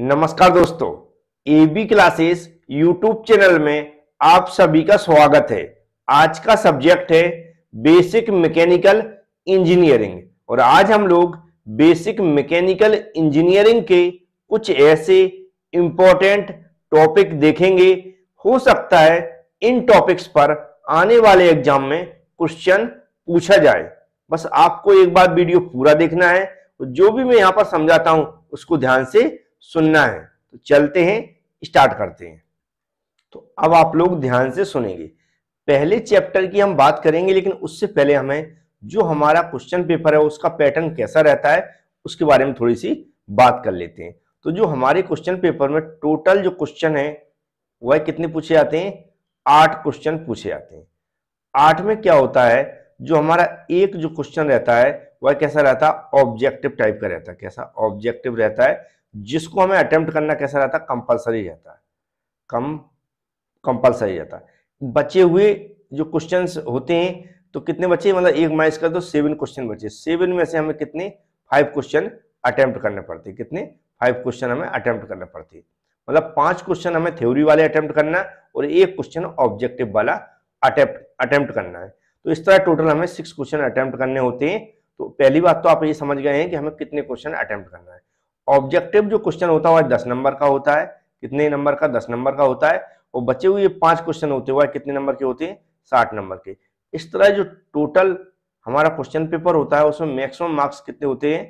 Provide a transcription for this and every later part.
नमस्कार दोस्तों AB classes YouTube channel में आप सभी का स्वागत है आज का सब्जेक्ट है बेसिक मैकेनिकल इंजीनियरिंग और आज हम लोग बेसिक मैकेनिकल इंजीनियरिंग के कुछ ऐसे इंपॉर्टेंट टॉपिक देखेंगे हो सकता है इन टॉपिक्स पर आने वाले एग्जाम में क्वेश्चन पूछा जाए बस आपको एक बार वीडियो पूरा देखना है जो भी मैं यहाँ पर समझाता हूं उसको ध्यान से सुनना है तो चलते हैं स्टार्ट करते हैं तो अब आप लोग ध्यान से सुनेंगे पहले चैप्टर की हम बात करेंगे लेकिन उससे पहले हमें जो हमारा क्वेश्चन पेपर है उसका पैटर्न कैसा रहता है उसके बारे में थोड़ी सी बात कर लेते हैं तो जो हमारे क्वेश्चन पेपर में टोटल जो क्वेश्चन है वह कितने पूछे जाते हैं आठ क्वेश्चन पूछे जाते हैं आठ में क्या होता है जो हमारा एक जो क्वेश्चन रहता है वह कैसा रहता है ऑब्जेक्टिव टाइप का रहता है कैसा ऑब्जेक्टिव रहता है जिसको हमें अटेम्प्ट करना कैसा रहता है कंपल्सरी रहता है कम कंपल्सरी रहता है बचे हुए जो क्वेश्चंस होते हैं तो कितने बचे मतलब एक माइस कर दो सेवन क्वेश्चन बचे सेवन में से हमें कितने फाइव क्वेश्चन अटेम्प्ट करने पड़ते कितने फाइव क्वेश्चन हमें अटेम्प्ट करने पड़ते मतलब पांच क्वेश्चन हमें थ्योरी वाले अटेम्प्ट करना और एक क्वेश्चन ऑब्जेक्टिव वाला अटेम्प्ट अटेम्प्ट करना है तो इस तरह टोटल हमें सिक्स क्वेश्चन अटेम्प्ट करने होते हैं तो पहली बात तो आप ये समझ गए हैं कि हमें कितने क्वेश्चन अटेम्प्ट करना है ऑब्जेक्टिव जो क्वेश्चन होता है वह दस नंबर का होता है कितने नंबर का दस नंबर का होता है और बचे हुए पांच क्वेश्चन होते हुए कितने नंबर के होते हैं साठ नंबर के इस तरह जो टोटल हमारा क्वेश्चन पेपर होता है उसमें मैक्सिमम मार्क्स कितने होते हैं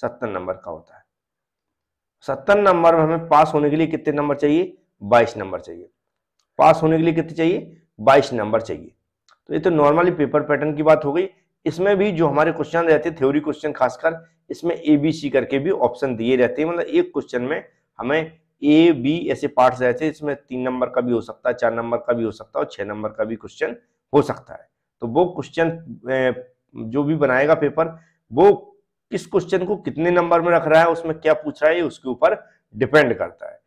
सत्तर नंबर का होता है सत्तर नंबर में हमें पास होने के लिए कितने नंबर चाहिए बाईस नंबर चाहिए पास होने के लिए कितने चाहिए बाईस नंबर चाहिए तो ये तो नॉर्मली पेपर पैटर्न की बात हो गई इसमें भी जो हमारे क्वेश्चन रहते थ्योरी क्वेश्चन खासकर इसमें ए बी सी करके भी ऑप्शन दिए रहते हैं मतलब एक क्वेश्चन में हमें ए बी ऐसे पार्ट्स रहते हैं इसमें तीन नंबर का भी हो सकता है चार नंबर का भी हो सकता है और छह नंबर का भी क्वेश्चन हो सकता है तो वो क्वेश्चन जो भी बनाएगा पेपर वो किस क्वेश्चन को कितने नंबर में रख रहा है उसमें क्या पूछ रहा है उसके ऊपर डिपेंड करता है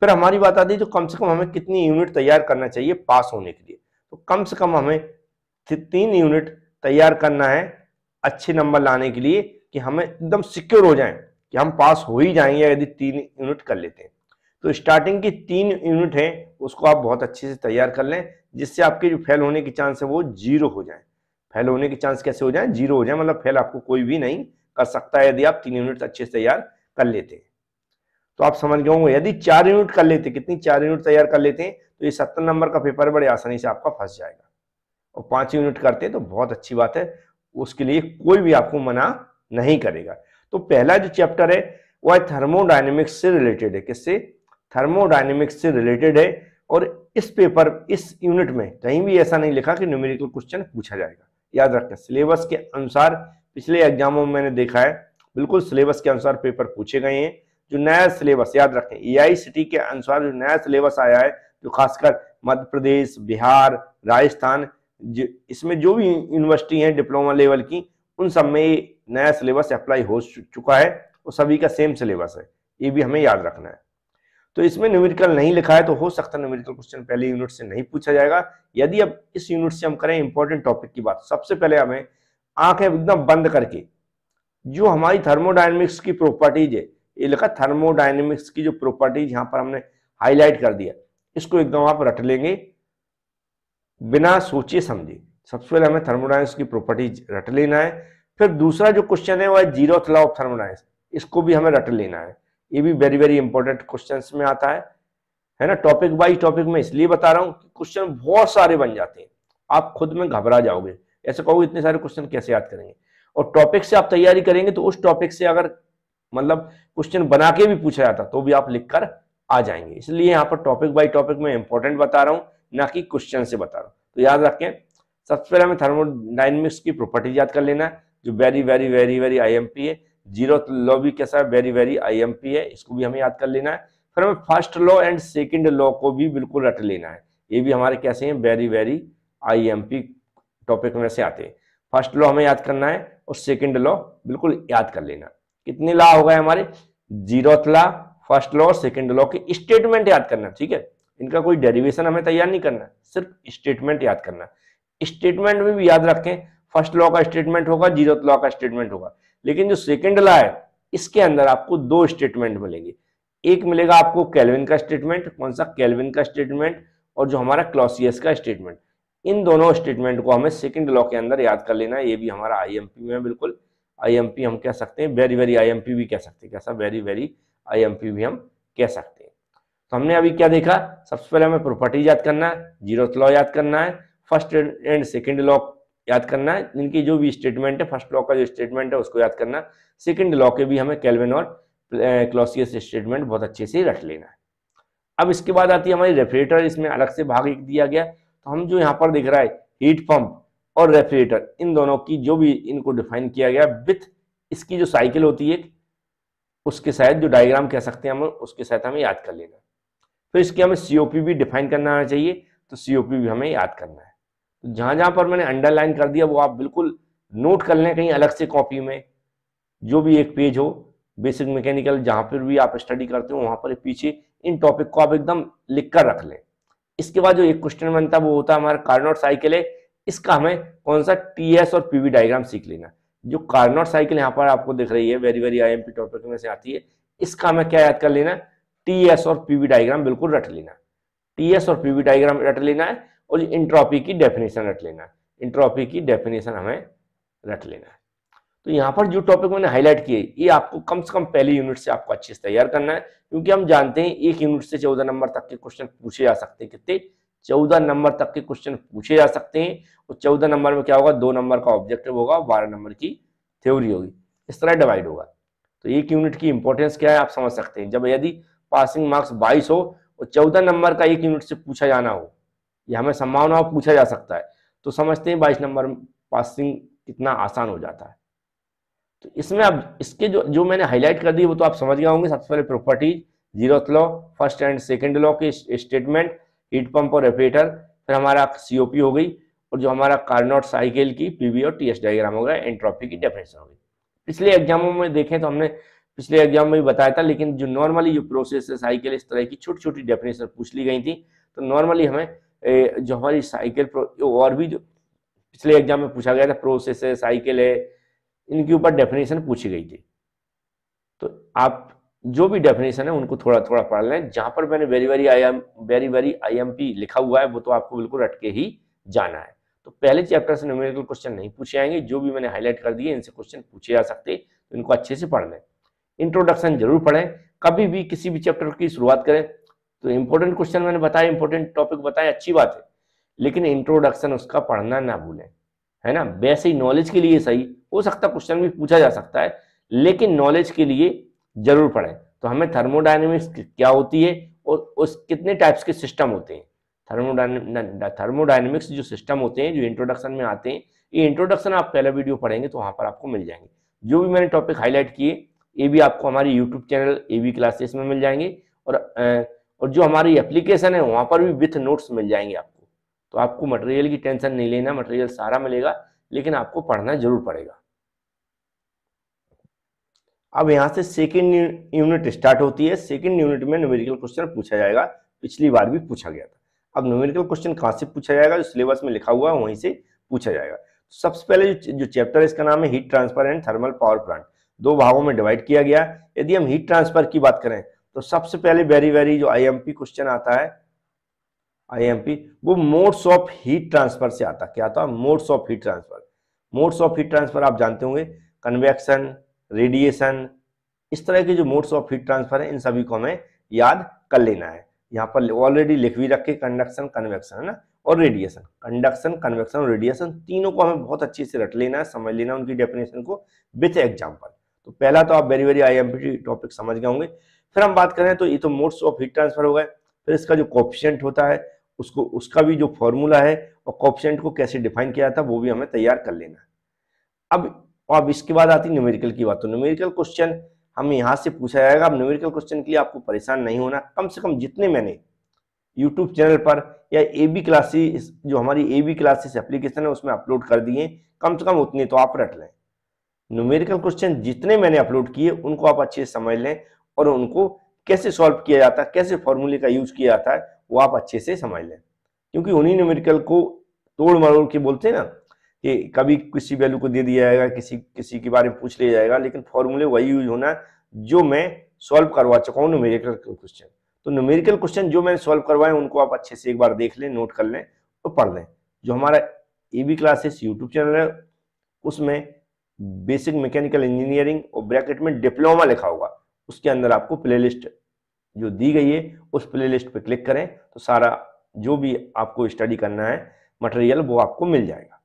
फिर हमारी बात आती है तो कम से कम हमें कितनी यूनिट तैयार करना चाहिए पास होने के लिए तो कम से कम हमें तीन यूनिट तैयार करना है अच्छे नंबर लाने के लिए कि हमें एकदम सिक्योर हो जाए कि हम पास हो ही जाएंगे यदि तीन यूनिट कर लेते हैं तो स्टार्टिंग की तीन यूनिट है उसको आप बहुत अच्छे से तैयार कर लें जिससे आपके जो फेल होने के चांस है वो जीरो हो जाए फेल होने के चांस कैसे हो जाए जीरो हो जाए मतलब फेल आपको कोई भी नहीं कर सकता है यदि आप तीन यूनिट अच्छे से तैयार कर लेते हैं तो आप समझ गए होंगे यदि चार यूनिट कर लेते कितनी चार यूनिट तैयार कर लेते हैं तो ये सत्तर नंबर का पेपर बड़े आसानी से आपका फंस जाएगा और पांच यूनिट करते हैं तो बहुत अच्छी बात है उसके लिए कोई भी आपको मना नहीं करेगा तो पहला जो चैप्टर है वह थर्मोडाइनमिक्स से रिलेटेड है किससे थर्मोडाइनमिक्स से रिलेटेड है और इस पेपर इस यूनिट में कहीं भी ऐसा नहीं लिखा कि न्यूमेरिकल क्वेश्चन पूछा जाएगा याद रखना सिलेबस के अनुसार पिछले एग्जामों में मैंने देखा है बिल्कुल सिलेबस के अनुसार पेपर पूछे गए हैं जो नया सिलेबस याद रखें ए के अनुसार जो नया सिलेबस आया है जो खासकर मध्य प्रदेश बिहार राजस्थान इसमें जो भी यूनिवर्सिटी है डिप्लोमा लेवल की उन सब में नया सिलेबस अप्लाई हो चुका है और सभी का सेम सिलेबस है ये भी हमें याद रखना है तो इसमें न्यूमेरिकल नहीं लिखा है तो हो सकता है न्यूमेरिकल क्वेश्चन पहले यूनिट से नहीं पूछा जाएगा यदि अब इस यूनिट से हम करें इंपॉर्टेंट टॉपिक की बात सबसे पहले हमें आंखें एकदम बंद करके जो हमारी थर्मोडाइनमिक्स की प्रॉपर्टीज है ये लिखा थर्मोडाइनमिक्स की जो प्रॉपर्टीज यहां पर हमने हाईलाइट कर दिया इसको एकदम आप रट लेंगे बिना सोचे समझे सबसे पहले हमें थर्मोडाइनस की प्रॉपर्टीज रट लेना है फिर दूसरा जो क्वेश्चन है वो है जीरो लॉ ऑफ थर्मोडाइनस इसको भी हमें रट लेना है ये भी वेरी वेरी इंपॉर्टेंट क्वेश्चन में आता है है ना टॉपिक बाई टॉपिक में इसलिए बता रहा हूँ कि क्वेश्चन बहुत सारे बन जाते हैं आप खुद में घबरा जाओगे ऐसे कहोगे इतने सारे क्वेश्चन कैसे याद करेंगे और टॉपिक से आप तैयारी करेंगे तो उस टॉपिक से अगर मतलब क्वेश्चन बना के भी पूछा जाता तो भी आप लिख कर आ जाएंगे इसलिए यहाँ पर टॉपिक बाई टॉपिक में इंपॉर्टेंट बता रहा हूँ ना कि क्वेश्चन से बता रहा हूँ तो याद रखें सबसे पहले हमें थर्मोडाइनमिक्स की प्रॉपर्टी याद कर लेना है जो very very very very IMP है जीरो लॉ भी कैसा है वेरी वेरी आईएमपी है इसको भी हमें याद कर लेना है फिर हमें first law and second law को भी बिल्कुल रट लेना है ये भी हमारे कैसे हैं वेरी वेरी आईएमपी टॉपिक में से आते हैं फर्स्ट लॉ हमें याद करना है और सेकेंड लॉ बिल्कुल याद कर लेना कितने लॉ हो गए हमारे जीरोथ लॉ फर्स्ट लॉ और सेकेंड लॉ के स्टेटमेंट याद करना ठीक है इनका कोई डेरिवेशन हमें तैयार नहीं करना सिर्फ स्टेटमेंट याद करना स्टेटमेंट में भी याद रखें फर्स्ट लॉ का स्टेटमेंट होगा जीरो लॉ का स्टेटमेंट होगा लेकिन जो सेकेंड लॉ है इसके अंदर आपको दो स्टेटमेंट मिलेंगे एक मिलेगा आपको कैलविन का स्टेटमेंट कौन सा कैलविन का स्टेटमेंट और जो हमारा क्लॉसियस का स्टेटमेंट इन दोनों स्टेटमेंट को हमें सेकंड लॉ के अंदर याद कर लेना है ये भी हमारा आईएमपी में बिल्कुल आईएमपी हम कह सकते हैं वेरी वेरी आईएमपी भी कह सकते हैं कैसा वेरी वेरी आईएमपी भी हम कह सकते हैं तो हमने अभी क्या देखा सबसे पहले हमें प्रॉपर्टी याद करना है जीरो लॉ याद करना है फर्स्ट एंड सेकेंड लॉ याद करना है इनकी जो भी स्टेटमेंट है फर्स्ट लॉ का जो स्टेटमेंट है उसको याद करना सेकेंड लॉ के भी हमें कैलविन और क्लॉसियस स्टेटमेंट बहुत अच्छे से रख लेना है अब इसके बाद आती है हमारी रेफ्रिजरेटर इसमें अलग से भाग एक दिया गया तो हम जो यहाँ पर दिख रहा है हीट पंप और रेफ्रिजरेटर इन दोनों की जो भी इनको डिफाइन किया गया विथ इसकी जो साइकिल होती है उसके शायद जो डायग्राम कह सकते हैं हम उसके साथ हमें याद कर लेना फिर इसकी हमें सीओपी भी डिफाइन करना आना चाहिए तो सीओपी भी हमें याद करना है तो जहां जहां पर मैंने अंडरलाइन कर दिया वो आप बिल्कुल नोट कर लें कहीं अलग से कॉपी में जो भी एक पेज हो बेसिक मैकेनिकल जहां पर भी आप स्टडी करते हो वहां पर पीछे इन टॉपिक को आप एकदम लिख कर रख लें इसके बाद जो एक क्वेश्चन बनता है वो होता है हमारा कार्नोट साइकिल है इसका हमें कौन सा टीएस और पीवी डायग्राम सीख लेना जो कार्नोट साइकिल यहाँ पर आपको दिख रही है वेरी वेरी पी टॉपिक में से आती है इसका हमें क्या याद कर लेना टीएस और पीवी डायग्राम बिल्कुल रट लेना टी और पीवी डायग्राम रट लेना है और इंट्रॉपी की डेफिनेशन रख लेना है इंट्रॉपी की डेफिनेशन हमें रख लेना है तो यहाँ पर जो टॉपिक मैंने हाईलाइट किए ये आपको कम से कम पहले यूनिट से आपको अच्छे से तैयार करना है क्योंकि हम जानते हैं एक यूनिट से चौदह नंबर तक के क्वेश्चन पूछे जा सकते हैं कितने चौदह नंबर तक के क्वेश्चन पूछे जा सकते हैं और चौदह नंबर में क्या होगा दो नंबर का ऑब्जेक्टिव होगा बारह नंबर की थ्योरी होगी इस तरह डिवाइड होगा तो एक यूनिट की इंपॉर्टेंस क्या है आप समझ सकते हैं जब यदि पासिंग मार्क्स बाईस हो और चौदह नंबर का एक यूनिट से पूछा जाना हो या हमें संभावना पूछा जा सकता है तो समझते हैं बाईस नंबर पासिंग कितना आसान हो जाता है तो इसमें अब इसके जो जो मैंने हाईलाइट कर दी वो तो आप समझ गए होंगे सबसे पहले properties zero law first and second law के स्टेटमेंट हीट पंप और रेपरेटर फिर हमारा सीओपी हो गई और जो हमारा कार्नोट साइकिल की पीवी और टीएस डायग्राम हो गया एंट्रोपी की डेफिनेशन हो गई पिछले एग्जामों में देखें तो हमने पिछले एग्जाम में भी बताया था लेकिन जो नॉर्मली जो प्रोसेस है साइकिल इस तरह की छोटी छोटी डेफिनेशन पूछ ली गई थी तो नॉर्मली हमें जो हमारी साइकिल और भी जो पिछले एग्जाम में पूछा गया था प्रोसेस है साइकिल है इनके ऊपर डेफिनेशन पूछी गई थी तो आप जो भी डेफिनेशन है उनको थोड़ा थोड़ा पढ़ लें जहां पर मैंने very very I M very very I M P लिखा हुआ है वो तो आपको बिल्कुल रटके ही जाना है तो पहले चैप्टर से न्यूमेरिकल क्वेश्चन नहीं पूछे आएंगे जो भी मैंने हाईलाइट कर दिए इनसे क्वेश्चन पूछे जा सकते तो इनको अच्छे से पढ़ लें इंट्रोडक्शन जरूर पढ़ें कभी भी किसी भी चैप्टर की शुरुआत करें तो इम्पोर्टेंट क्वेश्चन मैंने बताया इंपॉर्टेंट टॉपिक बताया अच्छी बात है लेकिन इंट्रोडक्शन उसका पढ़ना ना भूलें है ना वैसे ही नॉलेज के लिए सही हो सकता क्वेश्चन भी पूछा जा सकता है लेकिन नॉलेज के लिए जरूर पढ़ें तो हमें थर्मोडाइनमिक्स क्या होती है और उस कितने टाइप्स के सिस्टम होते हैं थर्मोडाइनमिक्स जो सिस्टम होते हैं जो इंट्रोडक्शन में आते हैं ये इंट्रोडक्शन आप पहला वीडियो पढ़ेंगे तो वहाँ पर आपको मिल जाएंगे जो भी मैंने टॉपिक हाईलाइट किए ये भी आपको हमारे YouTube channel A B classes में मिल जाएंगे और और जो हमारी एप्लीकेशन है वहाँ पर भी विथ नोट्स मिल जाएंगे आपको तो आपको मटेरियल की टेंशन नहीं लेना मटेरियल सारा मिलेगा लेकिन आपको पढ़ना जरूर पड़ेगा अब यहाँ से सेकेंड यूनिट स्टार्ट होती है सेकेंड यूनिट में न्यूमेरिकल क्वेश्चन पूछा जाएगा पिछली बार भी पूछा गया था अब न्यूमेरिकल क्वेश्चन कहाँ से पूछा जाएगा जो सिलेबस में लिखा हुआ है वहीं से पूछा जाएगा सबसे पहले जो चैप्टर इसका नाम है heat transfer and thermal power plant दो भागों में डिवाइड किया गया यदि हम हीट ट्रांसफर की बात करें तो सबसे पहले वेरी वेरी जो आईएमपी क्वेश्चन आता है आईएमपी वो मोड्स ऑफ हीट ट्रांसफर से आता क्या था modes of heat transfer modes of heat transfer आप जानते होंगे कन्वेक्शन रेडिएशन इस तरह के जो मोड्स ऑफ हीट ट्रांसफर है इन सभी को हमें याद कर लेना है यहाँ पर ऑलरेडी लिख भी रखे कंडक्शन कन्वेक्शन है ना और रेडिएशन कंडक्शन कन्वेक्शन और रेडिएशन तीनों को हमें बहुत अच्छे से रट लेना है समझ लेना उनकी डेफिनेशन को विथ एग्जाम्पल तो पहला तो आप वेरी वेरी आई टॉपिक समझ गए होंगे फिर हम बात करें तो ये तो मोड्स ऑफ हीट ट्रांसफर हो गए फिर इसका जो कॉप्शेंट होता है उसको उसका भी जो फॉर्मूला है और कॉप्शेंट को कैसे डिफाइन किया था वो भी हमें तैयार कर लेना है अब अब इसके बाद आती न्यूमेरिकल की बात तो न्यूमेरिकल क्वेश्चन हमें यहाँ से पूछा जाएगा अब न्यूमेरिकल क्वेश्चन के लिए आपको परेशान नहीं होना कम से कम जितने मैंने यूट्यूब चैनल पर या ए बी क्लासेस जो हमारी ए बी क्लासेस एप्लीकेशन है उसमें अपलोड कर दिए कम से कम उतने तो आप रट लें न्यूमेरिकल क्वेश्चन जितने मैंने अपलोड किए उनको आप अच्छे से समझ लें और उनको कैसे सॉल्व किया जाता है कैसे फॉर्मूले का यूज किया जाता है वो आप अच्छे से समझ लें क्योंकि उन्हीं न्यूमेरिकल को तोड़ मरोड़ के बोलते हैं ना कि कभी किसी वैल्यू को दे दिया जाएगा किसी किसी के बारे में पूछ लिया जाएगा लेकिन फॉर्मूले वही यूज होना जो मैं सॉल्व करवा चुका हूँ न्यूमेरिकल क्वेश्चन तो न्यूमेरिकल क्वेश्चन जो मैंने सॉल्व करवाए उनको आप अच्छे से एक बार देख लें नोट कर लें और पढ़ लें जो हमारा A B classes YouTube channel है उसमें बेसिक मैकेनिकल इंजीनियरिंग और ब्रैकेट में डिप्लोमा लिखा होगा उसके अंदर आपको प्लेलिस्ट जो दी गई है उस प्लेलिस्ट पर क्लिक करें तो सारा जो भी आपको स्टडी करना है मटेरियल वो आपको मिल जाएगा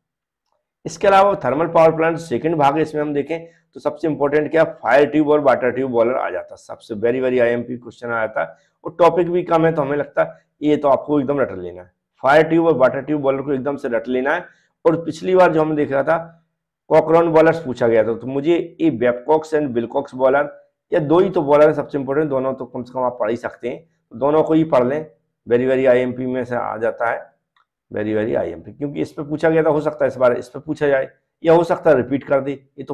इसके अलावा थर्मल पावर प्लांट सेकंड भाग इसमें हम देखें तो सबसे इंपॉर्टेंट क्या फायर ट्यूब और वाटर ट्यूब बॉलर आ जाता है सबसे वेरी वेरी आईएमपी क्वेश्चन आया था और टॉपिक भी कम है तो हमें लगता है ये तो आपको एकदम रट लेना है फायर ट्यूब और वाटर ट्यूब बॉलर को एकदम से रट लेना है और पिछली बार जो हमने देखा था कॉकरॉन बॉलर पूछा गया था तो मुझे ये बेबकॉक्स एंड बिलकॉक्स बॉलर या दो ही तो बॉलर है सबसे इम्पोर्टेंट दोनों तो कम से कम आप पढ़ ही सकते हैं तो दोनों को ही पढ़ लें वेरी वेरी आईएमपी में से आ जाता है वेरी वेरी आईएमपी क्योंकि इस पर पूछा गया था हो सकता है इस बारे इस पर पूछा जाए या हो सकता है रिपीट कर दे ये तो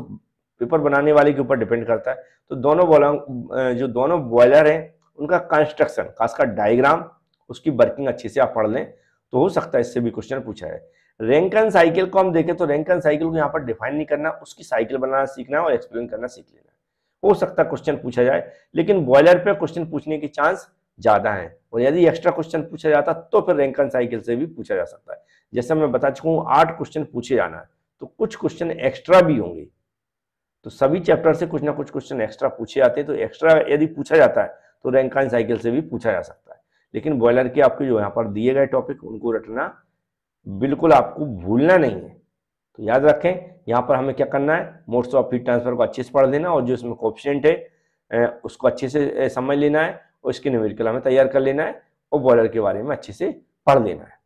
पेपर बनाने वाले के ऊपर डिपेंड करता है तो दोनों बॉलर जो दोनों बॉयलर हैं उनका कंस्ट्रक्शन खासकर डायग्राम उसकी वर्किंग अच्छे से आप पढ़ लें तो हो सकता है इससे भी क्वेश्चन पूछा है रैंकन साइकिल को हम देखें तो रैंकन साइकिल को यहाँ पर डिफाइन नहीं करना उसकी साइकिल बनाना सीखना और एक्सप्लेन करना सीख लेना हो सकता क्वेश्चन पूछा जाए लेकिन बॉयलर पे क्वेश्चन पूछने के चांस ज्यादा है और यदि एक्स्ट्रा क्वेश्चन पूछा जाता तो फिर रैंकन साइकिल से भी पूछा जा सकता है जैसे मैं बता चुका हूँ आठ क्वेश्चन पूछे जाना है तो कुछ क्वेश्चन एक्स्ट्रा भी होंगे तो सभी चैप्टर से कुछ ना कुछ क्वेश्चन एक्स्ट्रा पूछे जाते हैं तो एक्स्ट्रा यदि पूछा जाता है तो रैंकन साइकिल से भी पूछा जा सकता है लेकिन बॉयलर के आपके जो यहाँ पर दिए गए टॉपिक उनको रटना बिल्कुल आपको भूलना नहीं है तो याद रखें यहाँ पर हमें क्या करना है मोड्स ऑफ हीट ट्रांसफर को अच्छे से पढ़ लेना और जो इसमें कोप्शेंट है उसको अच्छे से समझ लेना है और इसके न्यूमेरिकल हमें तैयार कर लेना है और बॉयलर के बारे में अच्छे से पढ़ लेना है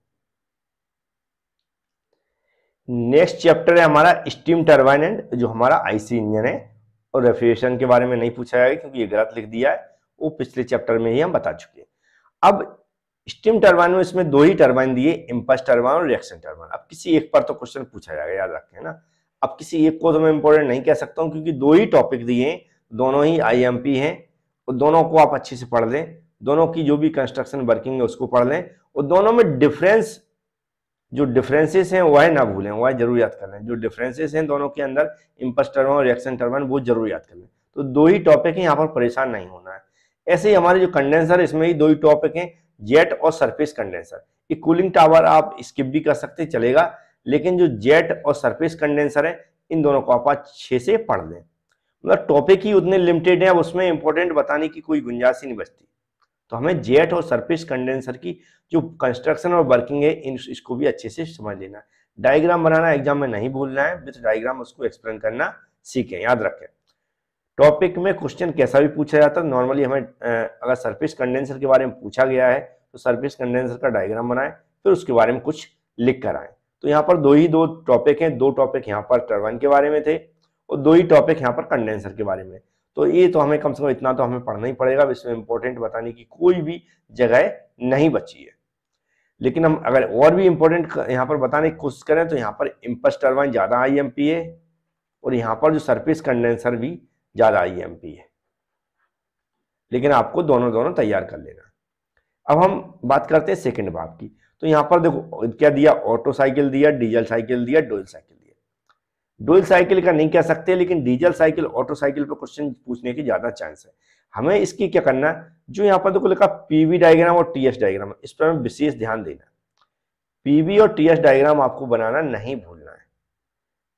नेक्स्ट चैप्टर है हमारा स्टीम टर्बाइन एंड जो हमारा आईसी इंजन है और रेफ्रिजरेशन के बारे में नहीं पूछा जाएगा क्योंकि ये गलत लिख दिया है वो पिछले चैप्टर में ही हम बता चुके हैं अब स्टीम टर्बाइन में इसमें दो ही टर्बाइन दिए इम्पल्स टर्बाइन और रिएक्शन टर्बाइन अब किसी एक पर तो क्वेश्चन पूछा जाएगा याद रखें ना अब किसी एक को तो मैं इम्पोर्टेंट नहीं कह सकता हूँ क्योंकि दो ही टॉपिक दिए दोनों ही आई एम पी हैं और दोनों को आप अच्छे से पढ़ लें दोनों की जो भी कंस्ट्रक्शन वर्किंग है उसको पढ़ लें और दोनों में डिफरेंस जो डिफरेंसेस हैं वह ना भूलें वह जरूर याद कर लें जो डिफरेंसेस हैं दोनों के अंदर इम्पस टर्बन और रिएक्शन टर्बन वो जरूर याद कर लें तो दो ही टॉपिक हैं यहाँ पर परेशान नहीं होना है ऐसे ही हमारे जो कंडेंसर इसमें ही दो ही टॉपिक हैं जेट और सरफेस कंडेंसर ये कूलिंग टावर आप स्किप भी कर सकते चलेगा लेकिन जो जेट और सरफेस कंडेंसर है इन दोनों को आप अच्छे से पढ़ लें मतलब टॉपिक ही उतने लिमिटेड है अब उसमें इंपॉर्टेंट बताने की कोई गुंजाइश ही नहीं बचती तो हमें जेट और सरफेस कंडेंसर की जो कंस्ट्रक्शन और वर्किंग है इन इसको भी अच्छे से समझ लेना है डायग्राम बनाना एग्जाम में नहीं भूलना है विथ डायग्राम उसको एक्सप्लेन करना सीखें याद रखें टॉपिक में क्वेश्चन कैसा भी पूछा जाता है नॉर्मली हमें अगर सरफेस कंडेंसर के बारे में पूछा गया है तो सरफेस कंडेंसर का डायग्राम बनाएं फिर उसके बारे में कुछ लिख कर आए तो यहाँ पर दो ही दो टॉपिक हैं दो टॉपिक यहाँ पर टर्बाइन के बारे में थे और दो ही टॉपिक यहाँ पर कंडेंसर के बारे में तो ये तो हमें कम से कम इतना तो हमें पढ़ना ही पड़ेगा इसमें इम्पोर्टेंट बताने की कोई भी जगह नहीं बची है लेकिन हम अगर और भी इम्पोर्टेंट यहाँ पर बताने की कोशिश करें तो यहाँ पर इम्पस टर्बाइन ज़्यादा आई एम पी है और यहाँ पर जो सर्फिस कंडेंसर भी ज़्यादा आई एम पी है लेकिन आपको दोनों दोनों तैयार कर लेना अब हम बात करते हैं सेकेंड भाग की तो यहाँ पर देखो क्या दिया ऑटो साइकिल दिया डीजल साइकिल दिया डोल साइकिल दिया डोल साइकिल का नहीं कह सकते लेकिन डीजल साइकिल ऑटो साइकिल पर क्वेश्चन पूछने की ज्यादा चांस है हमें इसकी क्या करना है जो यहाँ पर देखो लिखा पीवी डायग्राम और टीएस डायग्राम इस पर हमें विशेष ध्यान देना पीवी और टीएस डायग्राम आपको बनाना नहीं भूलना है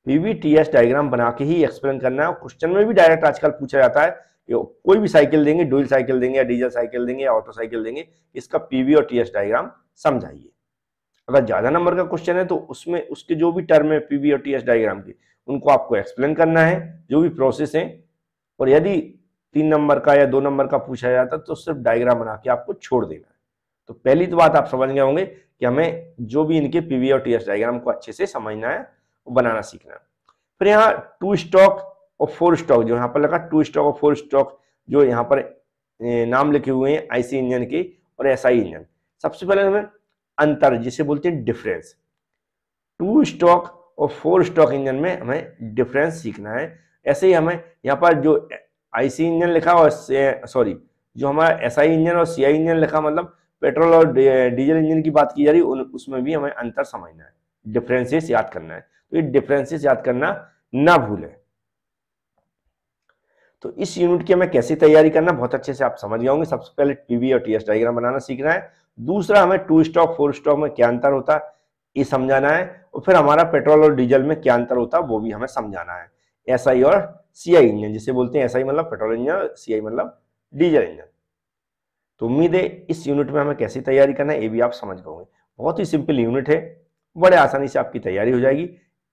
पीवी टीएस डायग्राम बना के ही एक्सप्लेन करना है क्वेश्चन में भी डायरेक्ट आजकल पूछा जाता है कोई भी साइकिल देंगे डुअल साइकिल देंगे या डीजल साइकिल देंगे या ऑटो साइकिल देंगे इसका पीवी और टीएस डायग्राम समझाइए अगर ज्यादा नंबर का क्वेश्चन है तो उसमें उसके जो भी टर्म है पीवी और टीएस डायग्राम के उनको आपको एक्सप्लेन करना है जो भी प्रोसेस है और यदि तीन नंबर का या दो नंबर का पूछा जाता तो सिर्फ डायग्राम बना के आपको छोड़ देना है तो पहली तो बात आप समझ गए होंगे कि हमें जो भी इनके पीवी और टीएस डायग्राम को अच्छे से समझना है बनाना सीखना फिर यहाँ टू स्टॉक और फोर स्टॉक जो यहाँ पर लगा टू स्टॉक और फोर स्टॉक जो यहाँ पर नाम लिखे हुए हैं आईसी इंजन के और एसआई इंजन सबसे पहले हमें अंतर जिसे बोलते हैं डिफरेंस टू स्टॉक और फोर स्टॉक इंजन में हमें डिफरेंस सीखना है ऐसे ही हमें यहाँ पर जो आईसी इंजन लिखा और सॉरी जो हमारा एसआई इंजन और आई इंजन लिखा मतलब पेट्रोल और डीजल इंजन की बात की जा रही है उसमें भी हमें अंतर समझना है डिफरेंसेस याद करना है तो ये डिफरेंसेस याद करना ना भूलें तो इस यूनिट की हमें कैसे तैयारी करना बहुत अच्छे से आप समझ गए होंगे सबसे पहले टीवी और टीएस डायग्राम बनाना सीखना है दूसरा हमें टू स्टॉक फोर स्टॉक में क्या अंतर होता है ये समझाना है और फिर हमारा पेट्रोल और डीजल में क्या अंतर होता है वो भी हमें समझाना है एस SI और सी इंजन जिसे बोलते हैं एस SI मतलब पेट्रोल इंजन और सी मतलब डीजल इंजन तो उम्मीद है इस यूनिट में हमें कैसी तैयारी करना है ये भी आप समझ गए बहुत ही सिंपल यूनिट है बड़े आसानी से आपकी तैयारी हो जाएगी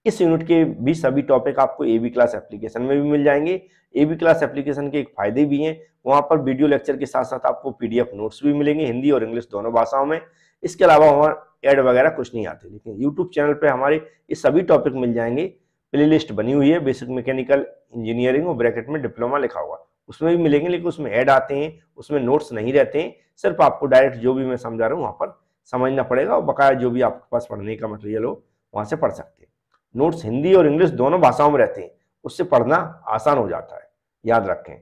इस यूनिट के भी सभी टॉपिक आपको ए बी क्लास एप्लीकेशन में भी मिल जाएंगे ए बी क्लास एप्लीकेशन के एक फायदे भी हैं वहाँ पर वीडियो लेक्चर के साथ साथ आपको पीडीएफ नोट्स भी मिलेंगे हिंदी और इंग्लिश दोनों भाषाओं में इसके अलावा वहाँ एड वगैरह कुछ नहीं आते लेकिन यूट्यूब चैनल पर हमारे ये सभी टॉपिक मिल जाएंगे प्ले बनी हुई है बेसिक मैकेनिकल इंजीनियरिंग और ब्रैकेट में डिप्लोमा लिखा हुआ उसमें भी मिलेंगे लेकिन उसमें ऐड आते हैं उसमें नोट्स नहीं रहते हैं सिर्फ आपको डायरेक्ट जो भी मैं समझा रहा हूँ वहाँ पर समझना पड़ेगा और बकाया जो भी आपके पास पढ़ने का मटेरियल हो वहाँ से पढ़ सकते हैं नोट्स हिंदी और इंग्लिश दोनों भाषाओं में रहते हैं उससे पढ़ना आसान हो जाता है याद रखें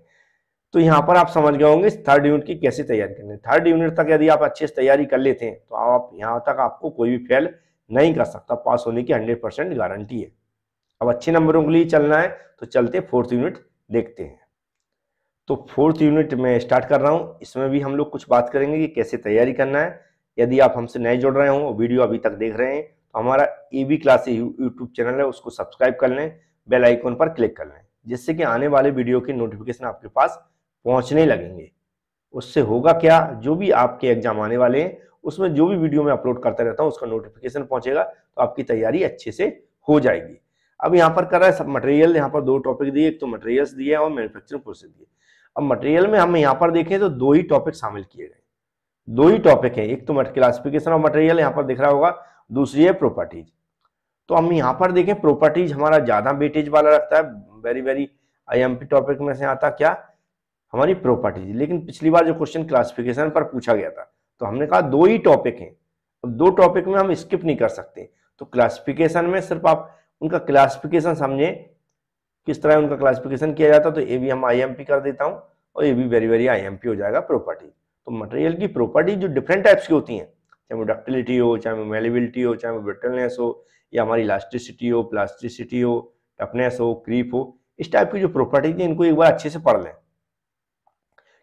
तो यहाँ पर आप समझ गए होंगे थर्ड यूनिट की कैसे तैयारी करनी थर्ड यूनिट तक यदि आप अच्छे से तैयारी कर लेते हैं तो आप यहाँ तक आपको कोई भी फेल नहीं कर सकता पास होने की हंड्रेड परसेंट गारंटी है अब अच्छे नंबरों के लिए चलना है तो चलते फोर्थ यूनिट देखते हैं तो फोर्थ यूनिट में स्टार्ट कर रहा हूँ इसमें भी हम लोग कुछ बात करेंगे कि कैसे तैयारी करना है यदि आप हमसे नए जुड़ रहे हो वीडियो अभी तक देख रहे हैं हमारा A B class YouTube channel है उसको सब्सक्राइब कर लें बेल आइकॉन पर क्लिक कर लें जिससे कि आने वाले वीडियो के नोटिफिकेशन आपके पास पहुंचने लगेंगे उससे होगा क्या जो भी आपके एग्जाम आने वाले हैं उसमें जो भी वीडियो मैं अपलोड करता रहता हूँ उसका नोटिफिकेशन पहुंचेगा तो आपकी तैयारी अच्छे से हो जाएगी अब यहाँ पर कर रहा है सब मटेरियल यहाँ पर दो टॉपिक दिए एक तो मटेरियल दिए और मैनुफेक्चरिंग प्रोसेस दिए अब मटेरियल में हम यहाँ पर देखें तो दो ही टॉपिक शामिल किए गए दो ही टॉपिक है एक तो क्लासिफिकेशन ऑफ मटेरियल यहाँ पर दिख रहा होगा दूसरी है प्रॉपर्टीज तो हम यहाँ पर देखें प्रॉपर्टीज हमारा ज़्यादा वेटेज वाला रखता है वेरी वेरी आईएमपी टॉपिक में से आता क्या हमारी प्रॉपर्टीज लेकिन पिछली बार जो क्वेश्चन क्लासिफिकेशन पर पूछा गया था तो हमने कहा दो ही टॉपिक हैं अब दो टॉपिक में हम स्किप नहीं कर सकते तो क्लासिफिकेशन में सिर्फ आप उनका क्लासिफिकेशन समझें किस तरह उनका क्लासिफिकेशन किया जाता है तो ये भी हम आई कर देता हूँ और ये भी वेरी वेरी आई हो जाएगा प्रॉपर्टी तो मटेरियल की प्रॉपर्टी जो डिफरेंट टाइप्स की होती हैं चाहे वो डक्टिलिटी हो चाहे वो मेलेबिलिटी हो चाहे वो ब्रिटलनेस हो या हमारी इलास्टिसिटी हो प्लास्टिसिटी हो टफनेस हो क्रीप हो इस टाइप की जो प्रॉपर्टीज है इनको एक बार अच्छे से पढ़ लें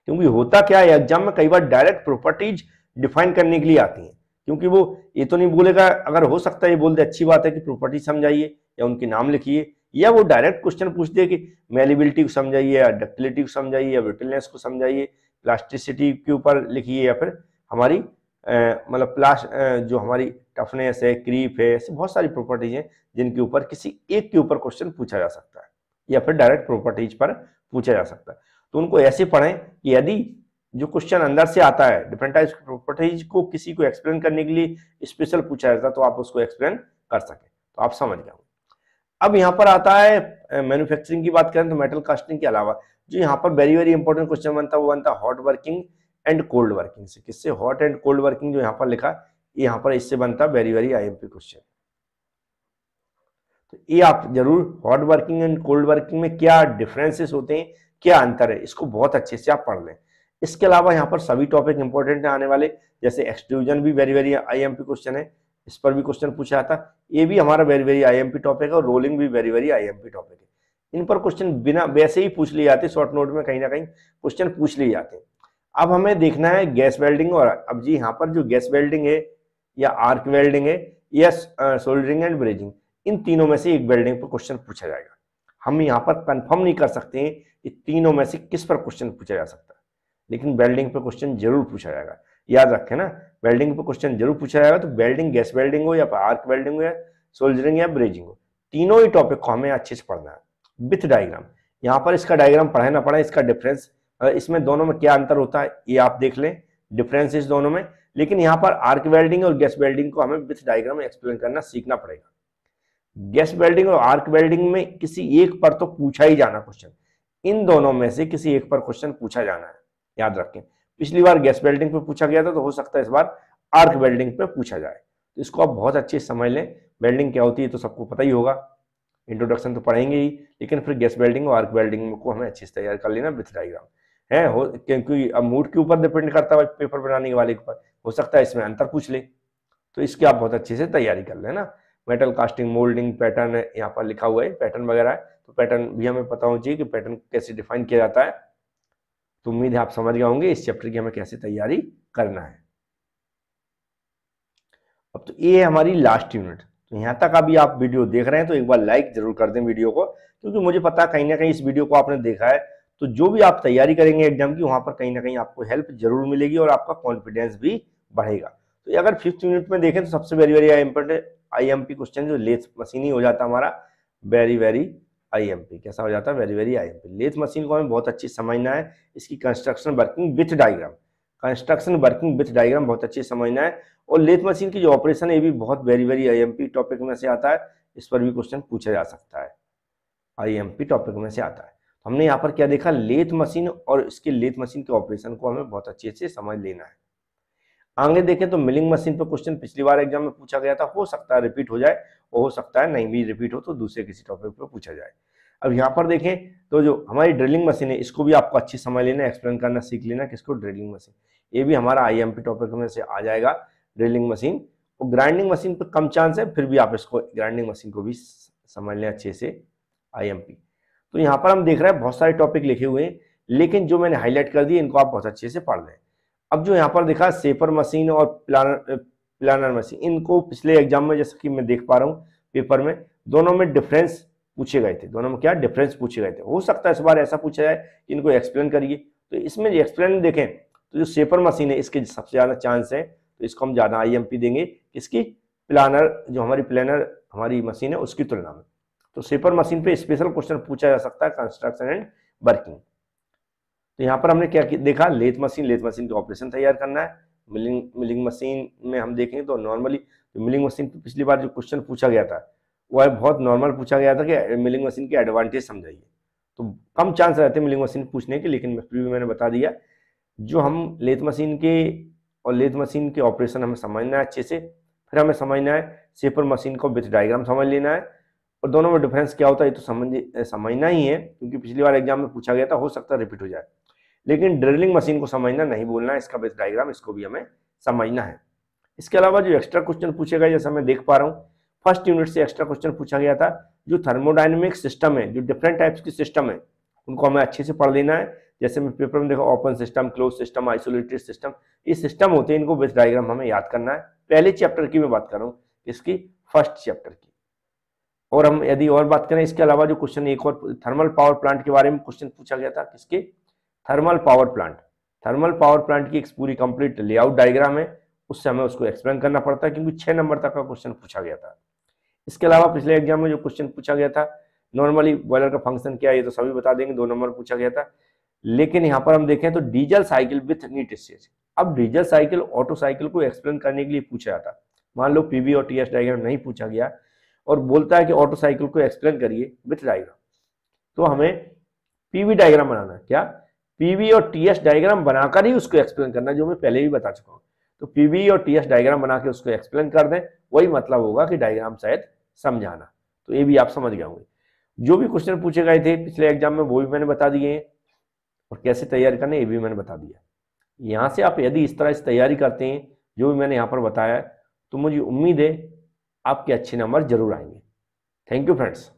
क्योंकि होता क्या है एग्जाम में कई बार डायरेक्ट प्रॉपर्टीज डिफाइन करने के लिए आती हैं क्योंकि वो ये तो नहीं बोलेगा अगर हो सकता है ये बोल दे अच्छी बात है कि प्रॉपर्टी समझाइए या उनके नाम लिखिए या वो डायरेक्ट क्वेश्चन पूछ दे कि मेलिबिलिटी को समझाइए या डक्टिलिटी को समझाइए या ब्रिटलनेस को समझाइए प्लास्टिसिटी के ऊपर लिखिए या फिर हमारी मतलब प्लास्ट जो हमारी टफनेस है क्रीप है ऐसी बहुत सारी प्रॉपर्टीज हैं जिनके ऊपर किसी एक के ऊपर क्वेश्चन पूछा जा सकता है या फिर डायरेक्ट प्रॉपर्टीज पर पूछा जा सकता है तो उनको ऐसे पढ़ें कि यदि जो क्वेश्चन अंदर से आता है डिफरेंट टाइप्स की प्रॉपर्टीज को किसी को एक्सप्लेन करने के लिए स्पेशल पूछा जाता है तो आप उसको एक्सप्लेन कर सकें तो आप समझ गए अब यहाँ पर आता है मैन्युफैक्चरिंग की बात करें तो मेटल कास्टिंग के अलावा जो यहाँ पर वेरी वेरी इंपॉर्टेंट क्वेश्चन बनता है वो बनता है hot working and cold working से किससे हॉट एंड कोल्ड वर्किंग जो यहाँ पर लिखा है यहाँ पर इससे बनता वेरी वेरी आईएमपी क्वेश्चन तो ये आप जरूर hot working and cold working में क्या डिफरेंसेस होते हैं क्या अंतर है इसको बहुत अच्छे से आप पढ़ लें इसके अलावा यहाँ पर सभी टॉपिक इंपॉर्टेंट आने वाले जैसे एक्सट्रूजन भी वेरी वेरी आई क्वेश्चन है इस पर भी क्वेश्चन पूछा था ये भी हमारा वेरी वेरी आई टॉपिक है और रोलिंग भी वेरी वेरी आई टॉपिक है इन पर क्वेश्चन बिना वैसे ही पूछ लिए जाते शॉर्ट नोट में कहीं ना कहीं क्वेश्चन पूछ लिए जाते हैं अब हमें देखना है गैस वेल्डिंग और अब जी यहाँ पर जो गैस वेल्डिंग है या आर्क वेल्डिंग है या सोल्डरिंग एंड ब्रेजिंग इन तीनों में से एक वेल्डिंग पर क्वेश्चन पूछा जाएगा हम यहाँ पर कन्फर्म नहीं कर सकते हैं कि तीनों में से किस पर क्वेश्चन पूछा जा सकता है लेकिन वेल्डिंग पर क्वेश्चन जरूर पूछा जाएगा याद रखें ना वेल्डिंग पर क्वेश्चन जरूर पूछा जाएगा तो वेल्डिंग गैस वेल्डिंग हो या आर्क वेल्डिंग हो या सोल्जरिंग या ब्रेजिंग हो तीनों ही टॉपिक को हमें अच्छे से पढ़ना है विथ डायग्राम यहाँ पर इसका डायग्राम पढ़े ना पढ़े इसका डिफरेंस इसमें दोनों में क्या अंतर होता है ये आप देख लें डिफरेंस इस दोनों में लेकिन यहाँ पर आर्क वेल्डिंग और गैस वेल्डिंग को हमें विथ डायग्राम में एक्सप्लेन करना सीखना पड़ेगा गैस वेल्डिंग और आर्क वेल्डिंग में किसी एक पर तो पूछा ही जाना क्वेश्चन इन दोनों में से किसी एक पर क्वेश्चन पूछा जाना है याद रखें पिछली बार गैस वेल्डिंग पे पूछा गया था तो हो सकता है इस बार आर्क वेल्डिंग पे पूछा जाए तो इसको आप बहुत अच्छे से समझ लें वेल्डिंग क्या होती है तो सबको पता ही होगा इंट्रोडक्शन तो पढ़ेंगे ही लेकिन फिर गैस वेल्डिंग और आर्क वेल्डिंग को हमें अच्छे से तैयार कर लेना विथ डायग्राम है हो क्योंकि अब मूड के ऊपर डिपेंड करता है पेपर बनाने वाले के ऊपर हो सकता है इसमें अंतर पूछ ले तो इसकी आप बहुत अच्छे से तैयारी कर लेना मेटल कास्टिंग मोल्डिंग पैटर्न यहाँ पर लिखा हुआ है पैटर्न वगैरह है तो पैटर्न भी हमें पता होना चाहिए कि पैटर्न कैसे डिफाइन किया जाता है तो उम्मीद है आप समझ गए होंगे इस चैप्टर की हमें कैसे तैयारी करना है अब तो ये हमारी लास्ट यूनिट तो यहाँ तक अभी आप वीडियो देख रहे हैं तो एक बार लाइक जरूर कर दें वीडियो को क्योंकि मुझे पता है कहीं ना कहीं इस वीडियो को आपने देखा है तो जो भी आप तैयारी करेंगे एग्जाम की वहां पर कहीं ना कहीं आपको हेल्प जरूर मिलेगी और आपका कॉन्फिडेंस भी बढ़ेगा तो अगर फिफ्थ यूनिट में देखें तो सबसे very very important IMP question जो लेथ मशीन ही हो जाता हमारा वेरी वेरी आईएमपी कैसा हो जाता है very very IMP lathe machine को हमें बहुत अच्छी समझना है इसकी construction working with diagram construction working with diagram बहुत अच्छी समझना है और लेथ मशीन की जो ऑपरेशन है ये भी बहुत वेरी वेरी आईएमपी टॉपिक में से आता है इस पर भी क्वेश्चन पूछा जा सकता है आईएमपी टॉपिक में से आता है हमने यहाँ पर क्या देखा लेथ मशीन और इसके लेथ मशीन के ऑपरेशन को हमें बहुत अच्छे से समझ लेना है आगे देखें तो मिलिंग मशीन पर क्वेश्चन पिछली बार एग्जाम में पूछा गया था हो सकता है रिपीट हो जाए और हो सकता है नहीं भी रिपीट हो तो दूसरे किसी टॉपिक पर पूछा जाए अब यहाँ पर देखें तो जो हमारी ड्रिलिंग मशीन है इसको भी आपको अच्छे समझ लेना एक्सप्लेन करना सीख लेना किसको ड्रिलिंग मशीन ये भी हमारा आई टॉपिक में से आ जाएगा ड्रिलिंग मशीन और ग्राइंडिंग मशीन पर कम चांस है फिर भी आप इसको ग्राइंडिंग मशीन को भी समझ लें अच्छे से आई तो यहाँ पर हम देख रहे हैं बहुत सारे टॉपिक लिखे हुए हैं लेकिन जो मैंने हाईलाइट कर दिए इनको आप बहुत अच्छे से पढ़ लें अब जो यहाँ पर देखा सेफर मशीन और प्लानर प्लानर मशीन इनको पिछले एग्जाम में जैसे कि मैं देख पा रहा हूँ पेपर में दोनों में डिफरेंस पूछे गए थे दोनों में क्या डिफरेंस पूछे गए थे हो सकता है इस बार ऐसा पूछा जाए कि इनको एक्सप्लेन करिए तो इसमें एक्सप्लेन देखें तो जो सेफर मशीन है इसके सबसे ज़्यादा चांस है तो इसको हम ज़्यादा पी देंगे इसकी प्लानर जो हमारी प्लानर हमारी मशीन है उसकी तुलना में तो सेपर मशीन पे स्पेशल क्वेश्चन पूछा जा सकता है कंस्ट्रक्शन एंड वर्किंग तो यहाँ पर हमने क्या देखा लेथ मशीन लेथ मशीन का ऑपरेशन तैयार करना है मिलिंग मिलिंग मशीन में हम देखेंगे तो नॉर्मली तो मिलिंग मशीन पे पिछली बार जो क्वेश्चन पूछा गया था वह बहुत नॉर्मल पूछा गया था कि मिलिंग मशीन के एडवांटेज समझाइए तो कम चांस रहते मिलिंग मशीन पूछने के लेकिन फिर भी मैंने बता दिया जो हम लेथ मशीन के और लेथ मशीन के ऑपरेशन हमें समझना है अच्छे से फिर हमें समझना है सेपर मशीन को विथ डायग्राम समझ लेना है और दोनों में डिफरेंस क्या होता है ये तो समझ समझना ही है क्योंकि पिछली बार एग्जाम में पूछा गया था हो सकता है रिपीट हो जाए लेकिन ड्रिलिंग मशीन को समझना नहीं बोलना है इसका बेस डायग्राम इसको भी हमें समझना है इसके अलावा जो एक्स्ट्रा क्वेश्चन पूछेगा जैसा मैं देख पा रहा हूँ फर्स्ट यूनिट से एक्स्ट्रा क्वेश्चन पूछा गया था जो थर्मोडाइनमिक सिस्टम है जो डिफरेंट टाइप्स की सिस्टम है उनको हमें अच्छे से पढ़ लेना है जैसे मैं पेपर में देखा open system close system isolated system ये सिस्टम होते हैं इनको बेस डायग्राम हमें याद करना है पहले चैप्टर की मैं बात कर रहा हूँ इसकी फर्स्ट चैप्टर की और हम यदि और बात करें इसके अलावा जो क्वेश्चन एक और थर्मल पावर प्लांट के बारे में क्वेश्चन पूछा गया था किसके thermal power plant thermal power plant की एक पूरी कंप्लीट लेआउट डायग्राम है उससे हमें उसको एक्सप्लेन करना पड़ता है क्योंकि छः नंबर तक का क्वेश्चन पूछा गया था इसके अलावा पिछले एग्जाम में जो क्वेश्चन पूछा गया था नॉर्मली बॉयलर का फंक्शन क्या है ये तो सभी बता देंगे दो नंबर पूछा गया था लेकिन यहाँ पर हम देखें तो diesel cycle with neat stage अब डीजल साइकिल ऑटो साइकिल को एक्सप्लेन करने के लिए पूछा जाता मान लो पीबी और टीएस डायग्राम नहीं पूछा गया और बोलता है कि ऑटो साइकिल को एक्सप्लेन करिए विथ डायग्राम तो हमें पीवी डायग्राम बनाना है क्या पीवी और टीएस डायग्राम बनाकर ही उसको एक्सप्लेन करना जो मैं पहले भी बता चुका हूँ तो पीवी और टीएस डायग्राम बना के उसको एक्सप्लेन कर दें वही मतलब होगा कि डायग्राम शायद समझाना तो ये भी आप समझ गए होंगे जो भी क्वेश्चन पूछे गए थे पिछले एग्जाम में वो भी मैंने बता दिए हैं और कैसे तैयारी करना ये भी मैंने बता दिया यहाँ से आप यदि इस तरह से तैयारी करते हैं जो भी मैंने यहाँ पर बताया तो मुझे उम्मीद है आपके अच्छे नंबर जरूर आएंगे थैंक यू फ्रेंड्स